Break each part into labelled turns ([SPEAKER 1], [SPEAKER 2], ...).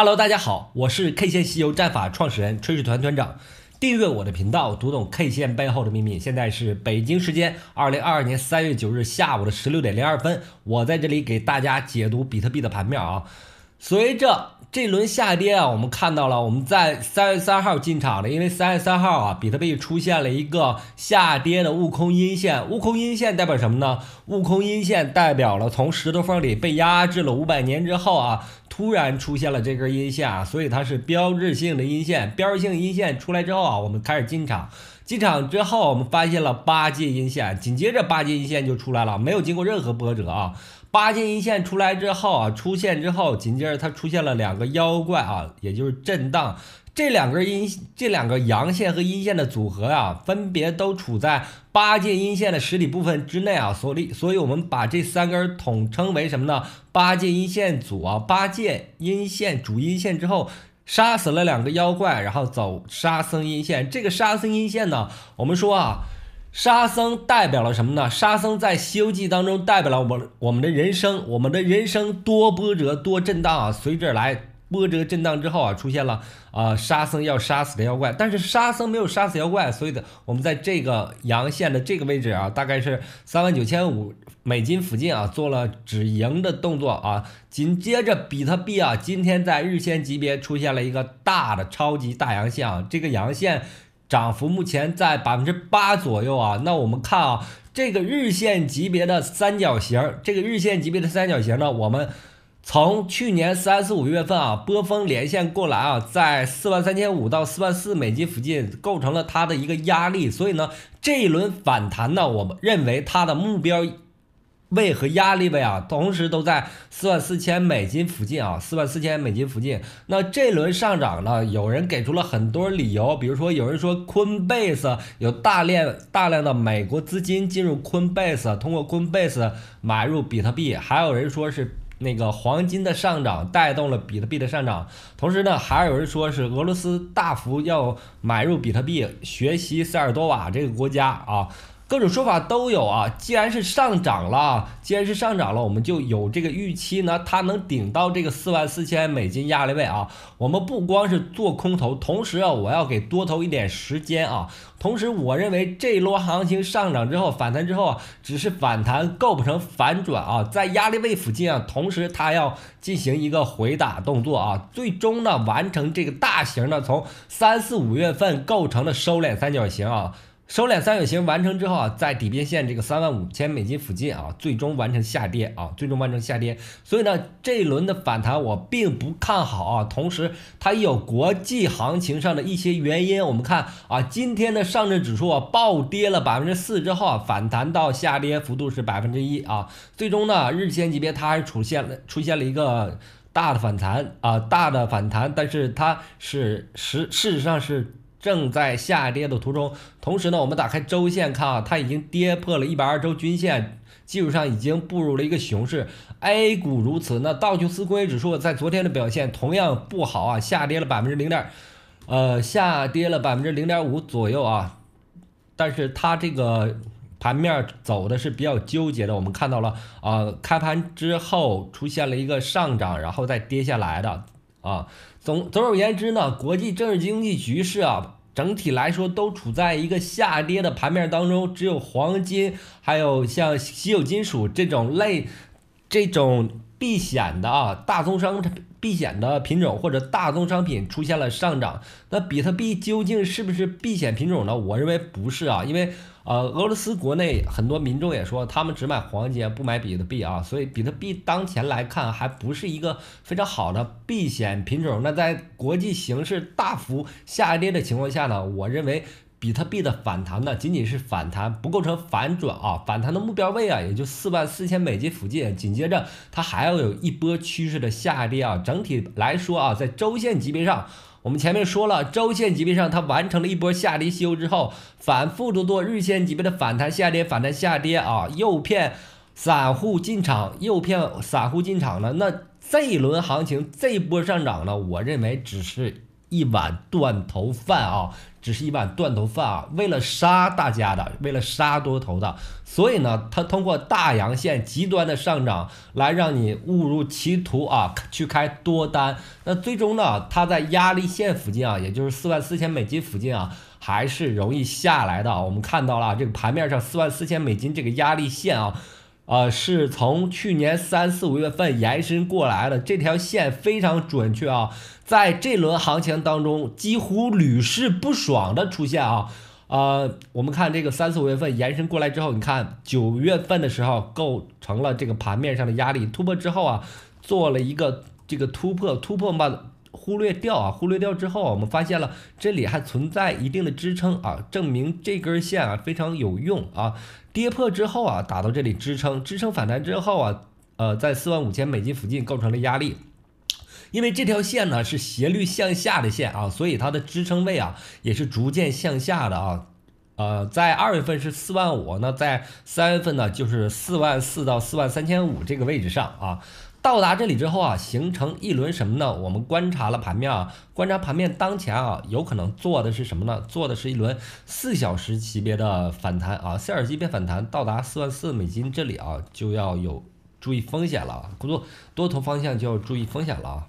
[SPEAKER 1] Hello，大家好，我是 K 线西游战法创始人炊事团团长，订阅我的频道，读懂 K 线背后的秘密。现在是北京时间二零二二年三月九日下午的十六点零二分，我在这里给大家解读比特币的盘面啊。随着这轮下跌啊，我们看到了我们在三月三号进场的，因为三月三号啊，比特币出现了一个下跌的悟空阴线。悟空阴线代表什么呢？悟空阴线代表了从石头缝里被压制了五百年之后啊，突然出现了这根阴线啊，所以它是标志性的阴线。标志性阴线出来之后啊，我们开始进场。进场之后，我们发现了八戒阴线，紧接着八戒阴线就出来了，没有经过任何波折啊。八戒阴线出来之后啊，出现之后，紧接着它出现了两个妖怪啊，也就是震荡。这两根阴，这两个阳线和阴线的组合啊，分别都处在八戒阴线的实体部分之内啊，所以，所以我们把这三根统称为什么呢？八戒阴线组啊，八戒阴线主阴线之后，杀死了两个妖怪，然后走沙僧阴线。这个沙僧阴线呢，我们说啊。沙僧代表了什么呢？沙僧在《西游记》当中代表了我我们的人生，我们的人生多波折多震荡啊！随之来波折震荡之后啊，出现了啊沙僧要杀死的妖怪，但是沙僧没有杀死妖怪，所以的我们在这个阳线的这个位置啊，大概是三万九千五美金附近啊，做了止盈的动作啊。紧接着，比特币啊，今天在日线级别出现了一个大的超级大阳线啊，这个阳线。涨幅目前在百分之八左右啊，那我们看啊，这个日线级别的三角形，这个日线级别的三角形呢，我们从去年三四五月份啊波峰连线过来啊，在四万三千五到四万四美金附近构成了它的一个压力，所以呢，这一轮反弹呢，我们认为它的目标。位和压力位啊，同时都在四万四千美金附近啊，四万四千美金附近。那这轮上涨呢，有人给出了很多理由，比如说有人说昆贝斯有大量大量的美国资金进入昆贝斯，通过昆贝斯买入比特币，还有人说是那个黄金的上涨带动了比特币的上涨，同时呢，还有人说是俄罗斯大幅要买入比特币，学习塞尔多瓦这个国家啊。各种说法都有啊，既然是上涨了，既然是上涨了，我们就有这个预期呢，它能顶到这个四万四千美金压力位啊。我们不光是做空头，同时啊，我要给多头一点时间啊。同时，我认为这波行情上涨之后反弹之后，只是反弹构不成反转啊，在压力位附近啊，同时它要进行一个回打动作啊，最终呢完成这个大型的从三四五月份构成的收敛三角形啊。收敛三角形完成之后啊，在底边线这个三万五千美金附近啊，最终完成下跌啊，最终完成下跌。所以呢，这一轮的反弹我并不看好啊。同时，它也有国际行情上的一些原因。我们看啊，今天的上证指数啊暴跌了百分之四之后啊，反弹到下跌幅度是百分之一啊，最终呢，日线级别它还出现了出现了一个大的反弹啊，大的反弹，但是它是实事实上是。正在下跌的途中，同时呢，我们打开周线看啊，它已经跌破了一百二周均线，技术上已经步入了一个熊市。A 股如此，那道琼斯工业指数在昨天的表现同样不好啊，下跌了百分之零点，呃，下跌了百分之零点五左右啊。但是它这个盘面走的是比较纠结的，我们看到了啊，开盘之后出现了一个上涨，然后再跌下来的。啊，总总而言之呢，国际政治经济局势啊，整体来说都处在一个下跌的盘面当中，只有黄金，还有像稀有金属这种类，这种。避险的啊，大宗商品避险的品种或者大宗商品出现了上涨，那比特币究竟是不是避险品种呢？我认为不是啊，因为呃，俄罗斯国内很多民众也说他们只买黄金不买比特币啊，所以比特币当前来看还不是一个非常好的避险品种。那在国际形势大幅下跌的情况下呢，我认为。比特币的反弹呢，仅仅是反弹，不构成反转啊！反弹的目标位啊，也就四万四千美金附近。紧接着它还要有一波趋势的下跌啊！整体来说啊，在周线级别上，我们前面说了，周线级别上它完成了一波下跌修之后，反复的做日线级别的反弹下跌反弹下跌啊，诱骗散户进场，诱骗散户进场了。那这一轮行情，这一波上涨呢，我认为只是。一碗断头饭啊，只是一碗断头饭啊！为了杀大家的，为了杀多头的，所以呢，他通过大阳线极端的上涨来让你误入歧途啊，去开多单。那最终呢，它在压力线附近啊，也就是四万四千美金附近啊，还是容易下来的。我们看到了这个盘面上四万四千美金这个压力线啊。啊，是从去年三四五月份延伸过来的这条线非常准确啊，在这轮行情当中几乎屡试不爽的出现啊，啊，我们看这个三四五月份延伸过来之后，你看九月份的时候构成了这个盘面上的压力突破之后啊，做了一个这个突破突破嘛。忽略掉啊，忽略掉之后，我们发现了这里还存在一定的支撑啊，证明这根线啊非常有用啊。跌破之后啊，打到这里支撑，支撑反弹之后啊，呃，在四万五千美金附近构成了压力，因为这条线呢是斜率向下的线啊，所以它的支撑位啊也是逐渐向下的啊。呃，在二月份是四万五，那在三月份呢就是四万四到四万三千五这个位置上啊。到达这里之后啊，形成一轮什么呢？我们观察了盘面啊，观察盘面当前啊，有可能做的是什么呢？做的是一轮四小时级别的反弹啊，四小时级别反弹到达四万四美金这里啊，就要有注意风险了啊，多多头方向就要注意风险了啊。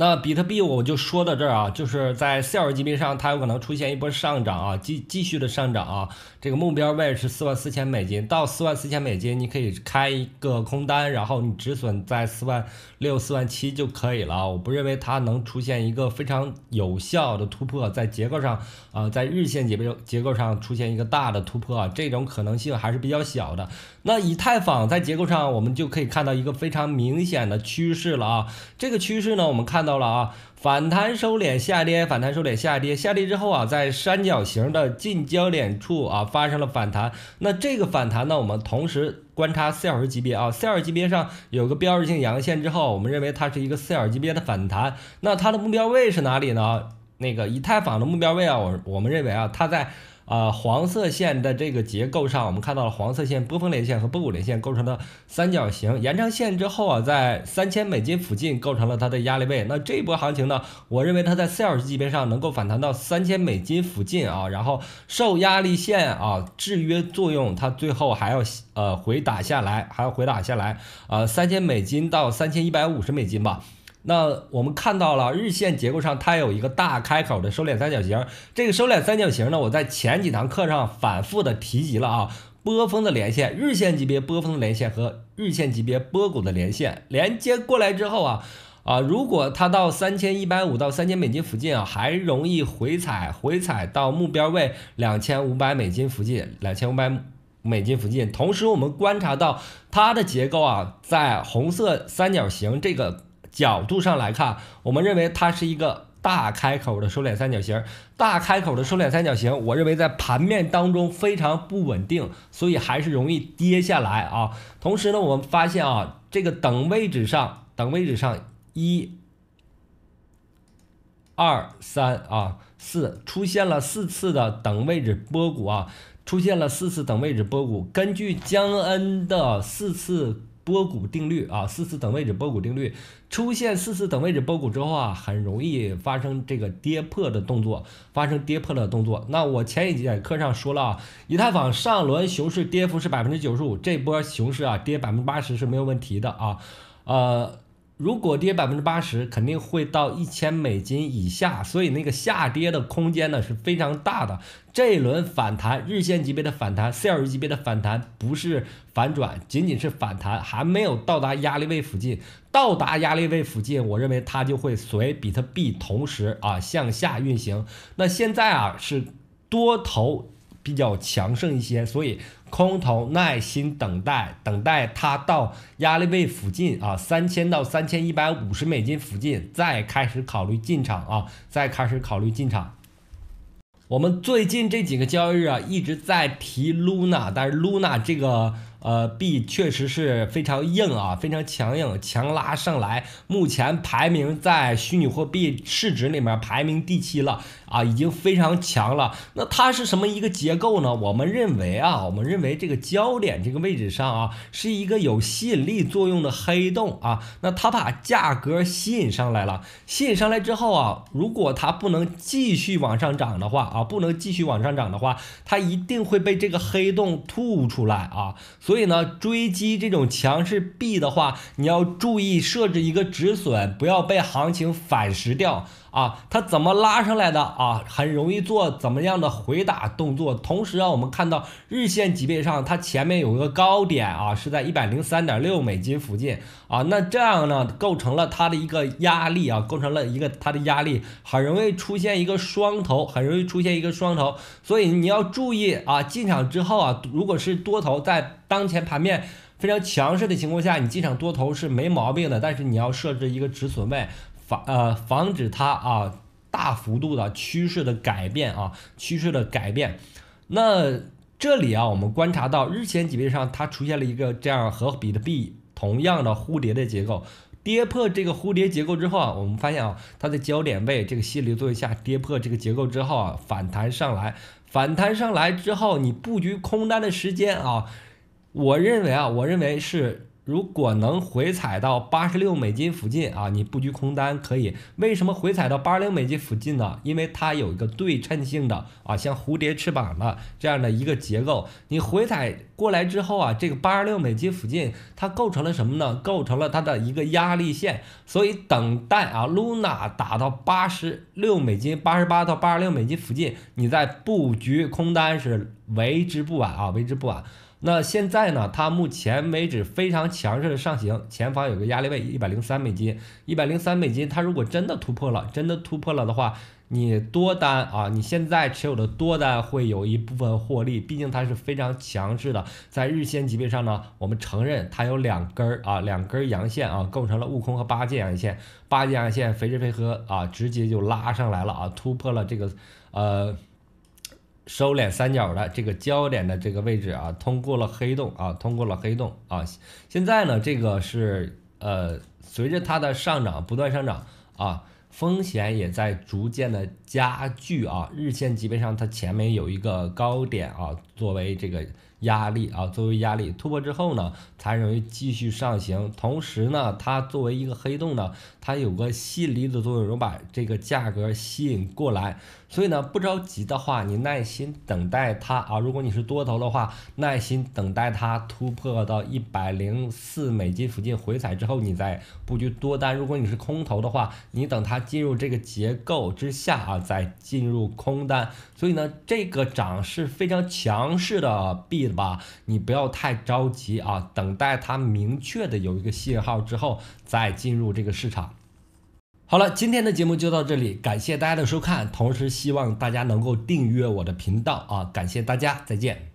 [SPEAKER 1] 那比特币，我就说到这儿啊，就是在四 l l 级别上，它有可能出现一波上涨啊，继继续的上涨啊。这个目标位是四万四千美金，到四万四千美金，你可以开一个空单，然后你止损在四万六、四万七就可以了。我不认为它能出现一个非常有效的突破，在结构上啊，在日线级别结构上出现一个大的突破，这种可能性还是比较小的。那以太坊在结构上，我们就可以看到一个非常明显的趋势了啊！这个趋势呢，我们看到了啊，反弹收敛下跌，反弹收敛下跌，下跌之后啊，在三角形的近焦点处啊发生了反弹。那这个反弹呢，我们同时观察四小时级别啊，四小时级别上有个标志性阳线之后，我们认为它是一个四小时级别的反弹。那它的目标位是哪里呢？那个以太坊的目标位啊，我我们认为啊，它在。啊，黄色线的这个结构上，我们看到了黄色线波峰连线和波谷连线构成的三角形延长线之后啊，在三千美金附近构成了它的压力位。那这一波行情呢，我认为它在四小时级别上能够反弹到三千美金附近啊，然后受压力线啊制约作用，它最后还要呃回打下来，还要回打下来呃，三千美金到三千一百五十美金吧。那我们看到了日线结构上，它有一个大开口的收敛三角形。这个收敛三角形呢，我在前几堂课上反复的提及了啊，波峰的连线，日线级别波峰的连线和日线级别波谷的连线连接过来之后啊，啊，如果它到三千一百五到三千美金附近啊，还容易回踩，回踩到目标位两千五百美金附近，两千五百美金附近。同时，我们观察到它的结构啊，在红色三角形这个。角度上来看，我们认为它是一个大开口的收敛三角形。大开口的收敛三角形，我认为在盘面当中非常不稳定，所以还是容易跌下来啊。同时呢，我们发现啊，这个等位置上，等位置上一、二、三啊四出现了四次的等位置波谷啊，出现了四次等位置波谷。根据江恩的四次。波谷定律啊，四次等位置波谷定律出现四次等位置波谷之后啊，很容易发生这个跌破的动作，发生跌破的动作。那我前一节课上说了啊，以太坊上轮熊市跌幅是百分之九十五，这波熊市啊，跌百分之八十是没有问题的啊，呃。如果跌百分之八十，肯定会到一千美金以下，所以那个下跌的空间呢是非常大的。这一轮反弹，日线级别的反弹，小时级别的反弹不是反转，仅仅是反弹，还没有到达压力位附近。到达压力位附近，我认为它就会随比特币同时啊向下运行。那现在啊是多头。比较强盛一些，所以空头耐心等待，等待它到压力位附近啊，三千到三千一百五十美金附近再开始考虑进场啊，再开始考虑进场。我们最近这几个交易日啊，一直在提 Luna，但是 Luna 这个。呃，币确实是非常硬啊，非常强硬，强拉上来，目前排名在虚拟货币市值里面排名第七了啊，已经非常强了。那它是什么一个结构呢？我们认为啊，我们认为这个焦点这个位置上啊，是一个有吸引力作用的黑洞啊。那它把价格吸引上来了，吸引上来之后啊，如果它不能继续往上涨的话啊，不能继续往上涨的话，它一定会被这个黑洞吐出来啊。所以呢，追击这种强势币的话，你要注意设置一个止损，不要被行情反蚀掉。啊，它怎么拉上来的啊？很容易做怎么样的回打动作？同时啊，我们看到日线级别上，它前面有一个高点啊，是在一百零三点六美金附近啊。那这样呢，构成了它的一个压力啊，构成了一个它的压力，很容易出现一个双头，很容易出现一个双头。所以你要注意啊，进场之后啊，如果是多头，在当前盘面非常强势的情况下，你进场多头是没毛病的，但是你要设置一个止损位。防呃防止它啊大幅度的趋势的改变啊趋势的改变，那这里啊我们观察到日前级别上它出现了一个这样和比特币同样的蝴蝶的结构，跌破这个蝴蝶结构之后啊，我们发现啊它的焦点位这个心理作用下跌破这个结构之后啊反弹上来，反弹上来之后你布局空单的时间啊，我认为啊我认为是。如果能回踩到八十六美金附近啊，你布局空单可以。为什么回踩到八十六美金附近呢？因为它有一个对称性的啊，像蝴蝶翅膀的这样的一个结构。你回踩过来之后啊，这个八十六美金附近它构成了什么呢？构成了它的一个压力线。所以等待啊，Luna 打到八十六美金、八十八到八十六美金附近，你再布局空单是为之不晚啊，为之不晚。那现在呢？它目前为止非常强势的上行，前方有个压力位一百零三美金，一百零三美金。它如果真的突破了，真的突破了的话，你多单啊，你现在持有的多单会有一部分获利，毕竟它是非常强势的。在日线级别上呢，我们承认它有两根儿啊，两根阳线啊，构成了悟空和八戒阳线，八戒阳线肥着配合啊，直接就拉上来了啊，突破了这个，呃。收敛三角的这个焦点的这个位置啊，通过了黑洞啊，通过了黑洞啊。现在呢，这个是呃，随着它的上涨不断上涨啊，风险也在逐渐的加剧啊。日线基本上它前面有一个高点啊，作为这个。压力啊，作为压力突破之后呢，才容易继续上行。同时呢，它作为一个黑洞呢，它有个吸离子作用，能把这个价格吸引过来。所以呢，不着急的话，你耐心等待它啊。如果你是多头的话，耐心等待它突破到一百零四美金附近回踩之后，你再布局多单。如果你是空头的话，你等它进入这个结构之下啊，再进入空单。所以呢，这个涨是非常强势的必。吧，你不要太着急啊，等待它明确的有一个信号之后再进入这个市场。好了，今天的节目就到这里，感谢大家的收看，同时希望大家能够订阅我的频道啊，感谢大家，再见。